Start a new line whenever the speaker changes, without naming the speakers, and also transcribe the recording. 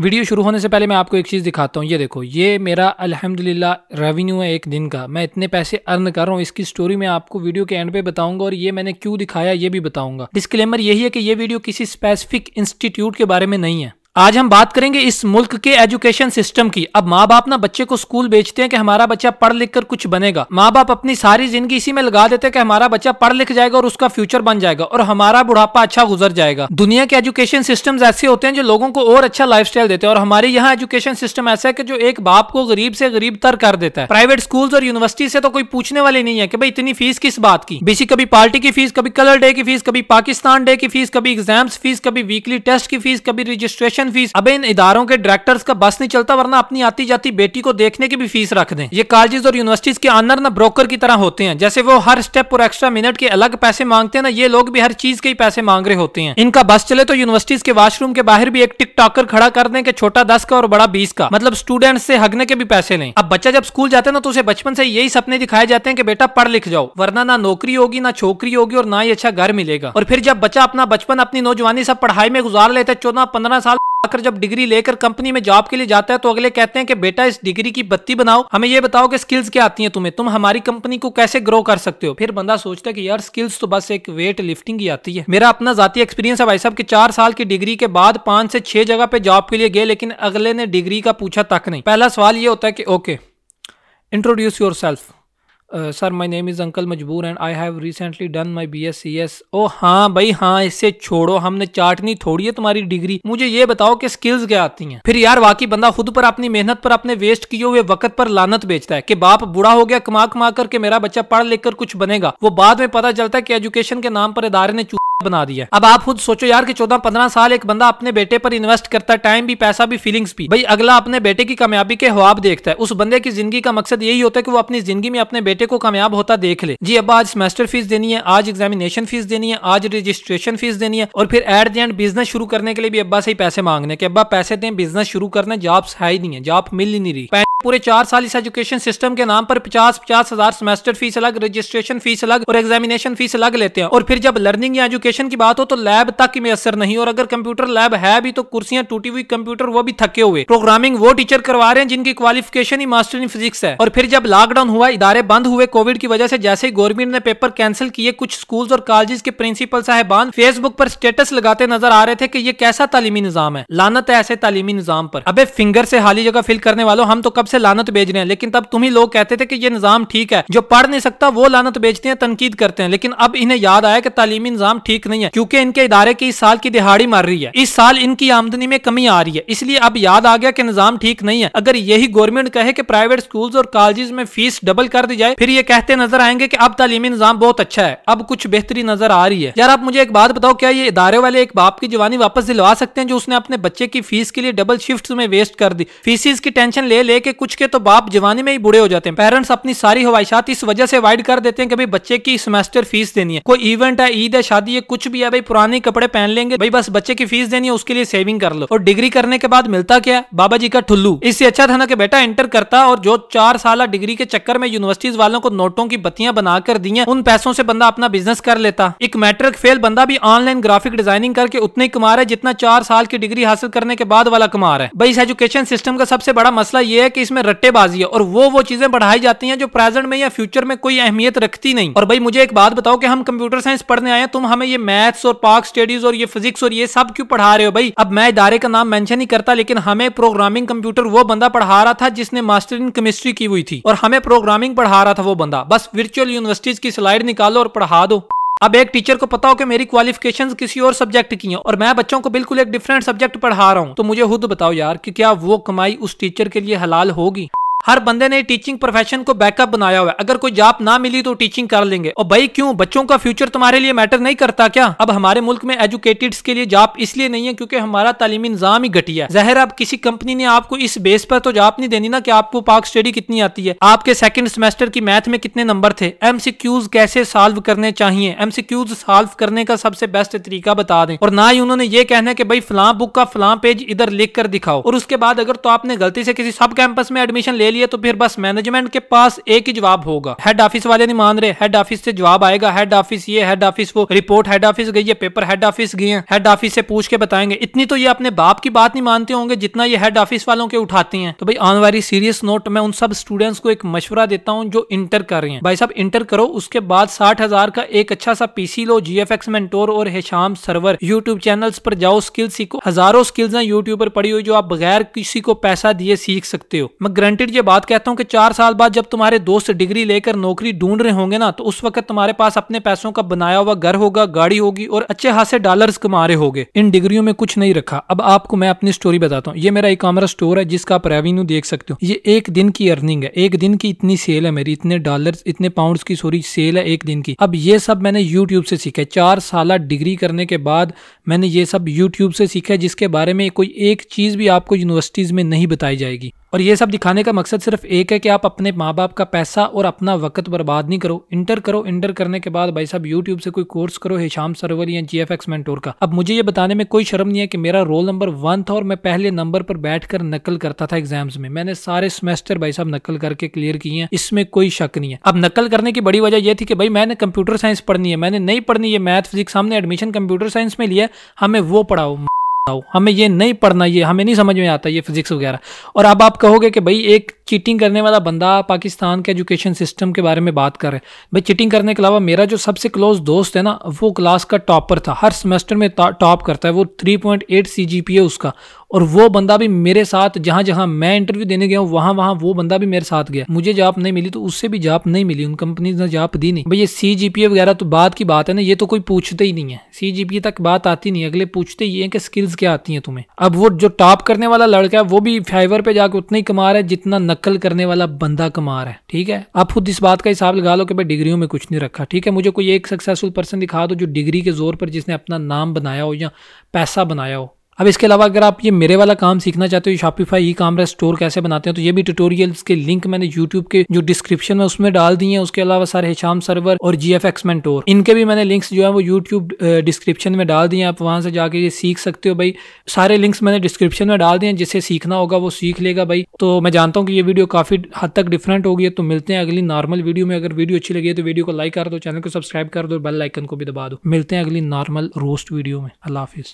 video शुरू होने से पहले मैं आपको एक चीज़ दिखाता हूँ ये देखो ये मेरा अल्हम्दुलिल्लाह रेवेन्यू है एक दिन का मैं इतने पैसे अर्न कर रहा हूँ इसकी स्टोरी मैं आपको वीडियो के एंड पे बताऊंगा और ये मैंने क्यों दिखाया ये भी बताऊंगा डिस्क्लेमर यही है कि ये वीडियो किसी स्पेसिफिक इंस्टीट्यूट के बारे में नहीं है आज हम बात करेंगे इस मुल्क के एजुकेशन सिस्टम की अब माँ बाप ना बच्चे को स्कूल बेचते हैं कि हमारा बच्चा पढ़ लिख कर कुछ बनेगा माँ बाप अपनी सारी जिंदगी इसी में लगा देते हैं कि हमारा बच्चा पढ़ लिख जाएगा और उसका फ्यूचर बन जाएगा और हमारा बुढ़ापा अच्छा गुजर जाएगा दुनिया के एजुकेशन सिस्टम ऐसे होते हैं जो लोगों को और अच्छा लाइफ देते हैं और हमारे यहाँ एजुकेशन सिस्टम ऐसा है कि जो एक बाप को गरीब से गरीब तर कर देता है प्राइवेट स्कूल और यूनिवर्सिटी से तो कोई पूछने वाले नहीं है की भाई इतनी फीस किस बात की बेसी कभी पार्टी की फीस कभी कलर डे की फीस कभी पाकिस्तान डे की फीस कभी एग्जाम्स फीस कभी वीकली टेस्ट की फीस कभी रजिस्ट्रेशन ट्यूशन फीस अब इन इधारों के डायरेक्टर्स का बस नहीं चलता वरना अपनी आती जाती बेटी को देखने की भी फीस रख दें ये कॉलेजेस और यूनिवर्सिटीज के आनर ना ब्रोकर की तरह होते हैं जैसे वो हर स्टेप और एक्स्ट्रा मिनट के अलग पैसे मांगते हैं ना ये लोग भी हर चीज के ही पैसे मांग रहे होते हैं इनका बस चले तो यूनिवर्सिटीज के वाशरूम के बाहर भी एक टिकटॉकर खड़ा कर दें कि छोटा दस का और बड़ा बीस का मतलब स्टूडेंट से हगने के भी पैसे लें अब बच्चा जब स्कूल जाते ना तो उसे बचपन से यही सपने दिखाए जाते हैं कि बेटा पढ़ लिख जाओ वरना ना नौकरी होगी ना छोकरी होगी और ना ही अच्छा घर मिलेगा और फिर जब बच्चा अपना बचपन अपनी नौजवानी सब पढ़ाई में गुजार लेते चौदह पंद्रह साल आकर जब डिग्री लेकर कंपनी में जॉब के लिए जाता है तो अगले कहते हैं कि बेटा इस डिग्री की बत्ती बनाओ हमें ये बताओ कि स्किल्स क्या आती हैं तुम्हें तुम हमारी कंपनी को कैसे ग्रो कर सकते हो फिर बंदा सोचता है कि यार स्किल्स तो बस एक वेट लिफ्टिंग ही आती है मेरा अपना जाती एक्सपीरियंस है भाई साहब की चार साल की डिग्री के बाद पांच से छह जगह पे जॉब के लिए गए लेकिन अगले ने डिग्री का पूछा तक नहीं पहला सवाल ये होता है कि okay introduce yourself sir my name is uncle Majboor and I have recently done C S O हाँ भाई हाँ इससे छोड़ो हमने चाटनी थोड़ी है तुम्हारी डिग्री मुझे ये बताओ कि स्किल्स क्या आती हैं फिर यार वाकई बंदा खुद पर अपनी मेहनत पर अपने वेस्ट किए हुए वक्त पर लानत बेचता है कि बाप बुरा हो गया कमा कमा करके मेरा बच्चा पढ़ लिख कर कुछ बनेगा वो बाद में पता चलता है कि एजुकेशन के नाम पर इदारे ने बना दिया अब आप खुद सोचो यार कि 14-15 साल एक बंदा अपने बेटे पर इन्वेस्ट करता है टाइम भी पैसा भी फीलिंग्स भी भाई अगला अपने बेटे की कामयाबी के हवाब देखता है उस बंदे की जिंदगी का मकसद यही होता है कि वो अपनी जिंदगी में अपने बेटे को कामयाब होता देख ले जी अब आज सेमेस्टर फीस देनी है आज एग्जामिनेशन फीस देनी है आज रजिस्ट्रेशन फीस देनी है और फिर एट दी एंड बिजनेस शुरू करने के लिए भी अब्बा से ही पैसे मांगने के अब्बा पैसे दें बिजनेस शुरू करने जॉब्स है ही नहीं है जॉब मिल ही नहीं रही पूरे चार साल इस एजुकेशन सिस्टम के नाम पर पचास पचास हजार सेमेस्टर फीस अलग रजिस्ट्रेशन फीस अलग और एग्जामिनेशन फीस अलग लेते हैं और फिर जब लर्निंग या एजुकेशन की बात हो तो लैब तक में असर नहीं और अगर कंप्यूटर लैब है भी तो कुर्सियां टूटी हुई कंप्यूटर वो भी थके हुए प्रोग्रामिंग वो टीचर करवा रहे हैं जिनकी क्वालिफिकेशन ही मास्टर इन फिजिक्स है और फिर जब लॉकडाउन हुआ इदारे बंद हुए कोविड की वजह से जैसे ही गवर्नमेंट ने पेपर कैंसिल किए कुछ स्कूल और कॉलेज के प्रिंसिपल साहबान फेसबुक पर स्टेटस लगाते नजर आ रहे थे की ये कैसा तालीमी निजाम है लानत है ऐसे तालीमी निजाम पर अब फिंगर से हाली जगह फिल करने वालों हम तो कब से लानत भेज रहे हैं लेकिन तब तुम ही लोग कहते थे कि ये निज़ाम ठीक है जो पढ़ नहीं सकता वो लानत भेजते हैं तनकीद करते हैं लेकिन अब इन्हें याद आया कि तालीमी निज़ाम ठीक नहीं है क्योंकि इनके इदारे की इस साल की दिहाड़ी मार रही है इस साल इनकी आमदनी में कमी आ रही है इसलिए अब याद आ गया कि निज़ाम ठीक नहीं है अगर यही गवर्नमेंट कहे कि प्राइवेट स्कूल और कॉलेज में फीस डबल कर दी जाए फिर ये कहते नजर आएंगे की अब तालीमी निज़ाम बहुत अच्छा है अब कुछ बेहतरी नजर आ रही है यार आप मुझे एक बात बताओ क्या ये इदारे वाले एक बाप की जवानी वापस दिलवा सकते हैं जो उसने अपने बच्चे की फीस के लिए डबल शिफ्ट में वेस्ट कर दी फीसिस की टेंशन ले लेके कुछ के तो बाप जवानी में ही बुढ़े हो जाते हैं पेरेंट्स अपनी सारी ख्वाहिशात इस वजह से अवॉइड कर देते हैं कि भाई बच्चे की सेमेस्टर फीस देनी है कोई इवेंट है ईद है शादी है कुछ भी है भाई पुराने कपड़े पहन लेंगे भाई बस बच्चे की फीस देनी है उसके लिए सेविंग कर लो और डिग्री करने के बाद मिलता क्या बाबा जी का ठुल्लू इससे अच्छा था ना कि बेटा एंटर करता और जो चार साल डिग्री के चक्कर में यूनिवर्सिटीज वालों को नोटों की बत्तियां बना कर दी उन पैसों से बंदा अपना बिजनेस कर लेता एक मैट्रिक फेल बंदा भी ऑनलाइन ग्राफिक डिजाइनिंग करके उतने ही कमा रहा है जितना चार साल की डिग्री हासिल करने के बाद वाला कमा रहा है भाई इस एजुकेशन सिस्टम का सबसे बड़ा मसला यह है कि इसमें रट्टेबाजी है और वो वो चीजें बढ़ाई जाती हैं जो प्रेजेंट में या फ्यूचर में कोई अहमियत रखती नहीं और भाई मुझे एक बात बताओ कि हम कंप्यूटर साइंस पढ़ने आए तुम हमें ये मैथ्स और पार्क स्टडीज और ये फिजिक्स और ये सब क्यों पढ़ा रहे हो भाई अब मैं इदारे का नाम मैंशन नहीं करता लेकिन हमें प्रोग्रामिंग कंप्यूटर वो बंदा पढ़ा रहा था जिसने मास्टर इन केमिस्ट्री की हुई थी और हमें प्रोग्रामिंग पढ़ा रहा था वो बंदा बस वर्चुअल यूनिवर्सिटीज की स्लाइड निकालो और पढ़ा दो अब एक टीचर को पता हो कि मेरी क्वालिफिकेशंस किसी और सब्जेक्ट की हैं और मैं बच्चों को बिल्कुल एक डिफरेंट सब्जेक्ट पढ़ा रहा हूँ तो मुझे खुद बताओ यार कि क्या वो कमाई उस टीचर के लिए हलाल होगी हर बंदे ने टीचिंग प्रोफेशन को बैकअप बनाया हुआ है अगर कोई जॉब ना मिली तो टीचिंग कर लेंगे और भाई क्यों बच्चों का फ्यूचर तुम्हारे लिए मैटर नहीं करता क्या अब हमारे मुल्क में एजुकेटेड के लिए जॉब इसलिए नहीं है क्योंकि हमारा तालीमी निज़ाम ही घटी है जहर अब किसी कंपनी ने आपको इस बेस पर तो जॉब नहीं देनी ना कि आपको पार्क स्टडी कितनी आती है आपके सेकंड सेमेस्टर की मैथ में कितने नंबर थे एम कैसे सॉल्व करने चाहिए एम सॉल्व करने का सबसे बेस्ट तरीका बता दें और ना ही उन्होंने ये कहना कि भाई फलां बुक का फलां पेज इधर लिख कर दिखाओ और उसके बाद अगर तो आपने गलती से किसी सब कैंपस में एडमिशन ले लिया लिए तो फिर बस मैनेजमेंट के पास एक ही जवाब होगा हेड ऑफिस वाले नहीं मान रहे हेड ऑफिस से जवाब आएगा हेड ऑफिस ये हेड ऑफिस वो रिपोर्ट हेड ऑफिस गई है पेपर हेड ऑफिस गए हैं हेड ऑफिस से पूछ के बताएंगे इतनी तो ये अपने बाप की बात नहीं मानते होंगे जितना ये हेड ऑफिस वालों के उठाते हैं तो भाई ऑन वेरी सीरियस नोट मैं उन सब स्टूडेंट्स को एक मशवरा देता हूँ जो इंटर कर रहे हैं भाई साहब इंटर करो उसके बाद साठ का एक अच्छा सा पीसी लो जी एफ और हेशाम सर्वर यूट्यूब चैनल पर जाओ स्किल सीखो हजारों स्किल्स हैं यूट्यूब पर पड़ी हुई जो आप बगैर किसी को पैसा दिए सीख सकते हो मैं ग्रांटेड ये बात कहता हूँ कि चार साल बाद जब तुम्हारे दोस्त डिग्री लेकर नौकरी ढूंढ रहे होंगे ना तो उस वक्त तुम्हारे पास अपने पैसों का बनाया हुआ घर होगा गाड़ी होगी और अच्छे खासे डॉलर्स कमा रहे होगे इन डिग्रियों में कुछ नहीं रखा अब आपको मैं अपनी स्टोरी बताता हूँ ये मेरा ई कॉमर्स स्टोर है जिसका आप रेवेन्यू देख सकते हो ये एक दिन की अर्निंग है एक दिन की इतनी सेल है मेरी इतने डॉलर इतने पाउंड की सॉरी सेल है एक दिन की अब ये सब मैंने यूट्यूब से सीखा है चार साल डिग्री करने के बाद मैंने ये सब यूट्यूब से सीखा है जिसके बारे में कोई एक चीज़ भी आपको यूनिवर्सिटीज़ में नहीं बताई जाएगी और ये सब दिखाने का मकसद सिर्फ एक है कि आप अपने माँ बाप का पैसा और अपना वक्त बर्बाद नहीं करो इंटर करो इंटर करने के बाद भाई साहब यूट्यूब से कोई कोर्स करो हिशाम सरवर या जी एफ एक्स मैंटोर का अब मुझे ये बताने में कोई शर्म नहीं है कि मेरा रोल नंबर वन था और मैं पहले नंबर पर बैठ कर नकल करता था एग्जाम्स में मैंने सारे सेमेस्टर भाई साहब नकल करके क्लियर किए हैं इसमें कोई शक नहीं है अब नकल करने की बड़ी वजह यह थी कि भाई मैंने कंप्यूटर साइंस पढ़नी है मैंने नहीं पढ़नी है मैथ फिजिक्स हमने एडमिशन कंप्यूटर साइंस में लिया हमें वो पढ़ाओ हो हमें ये नहीं पढ़ना ये हमें नहीं समझ में आता ये फिजिक्स वगैरह और अब आप कहोगे कि भाई एक चीटिंग करने वाला बंदा पाकिस्तान के एजुकेशन सिस्टम के बारे में बात कर रहे हैं भाई चीटिंग करने के अलावा मेरा जो सबसे क्लोज दोस्त है ना वो क्लास का टॉपर था हर सेमेस्टर में टॉप करता है वो 3.8 सीजीपीए उसका और वो बंदा भी मेरे साथ जहाँ जहाँ मैं इंटरव्यू देने गया हूँ वहाँ वहाँ वो बंदा भी मेरे साथ गया मुझे जॉब नहीं मिली तो उससे भी जॉब नहीं मिली उन कंपनीज ने जॉब दी नहीं भाई ये सी जी पी ए वगैरह तो बात की बात है ना ये तो कोई पूछते ही नहीं है सी जी पी ए तक बात आती नहीं अगले पूछते ही है कि स्किल्स क्या आती हैं तुम्हें अब वो जो टॉप करने वाला लड़का है वो भी फाइवर पे जाकर उतना ही कमा रहा है जितना नकल करने वाला बंदा कमा रहा है ठीक है आप खुद इस बात का हिसाब लगा लो कि भाई डिग्रियों में कुछ नहीं रखा ठीक है मुझे कोई एक सक्सेसफुल पर्सन दिखा दो जो डिग्री के जोर पर जिसने अपना नाम बनाया हो या पैसा बनाया हो अब इसके अलावा अगर आप ये मेरे वाला काम सीखना चाहते हो शॉपिफाई ई कामर्स स्टोर कैसे बनाते हैं तो ये भी ट्यूटोरियल्स के लिंक मैंने यूट्यूब के जो डिस्क्रिप्शन में उसमें डाल दिए हैं उसके अलावा सर हिशाम सर्वर और जी एफ एक्स इनके भी मैंने लिंक्स जो है वो यूट्यूब डिस्क्रिप्शन में डाल दिए आप वहाँ से जाके ये सीख सकते हो भाई सारे लिंक्स मैंने डिस्क्रिप्शन में डाल दिए जिसे सीखना होगा वो सीख लेगा भाई तो मैं जानता हूँ कि ये वीडियो काफ़ी हद तक डिफरेंट होगी तो मिलते हैं अगली नॉर्मल वीडियो में अगर वीडियो अच्छी लगी तो वीडियो को लाइक कर दो चैनल को सब्सक्राइब कर दो बेल आइकन को भी दबा दो मिलते हैं अगली नॉर्मल रोस्ट वीडियो में अल्लाह हाफिज़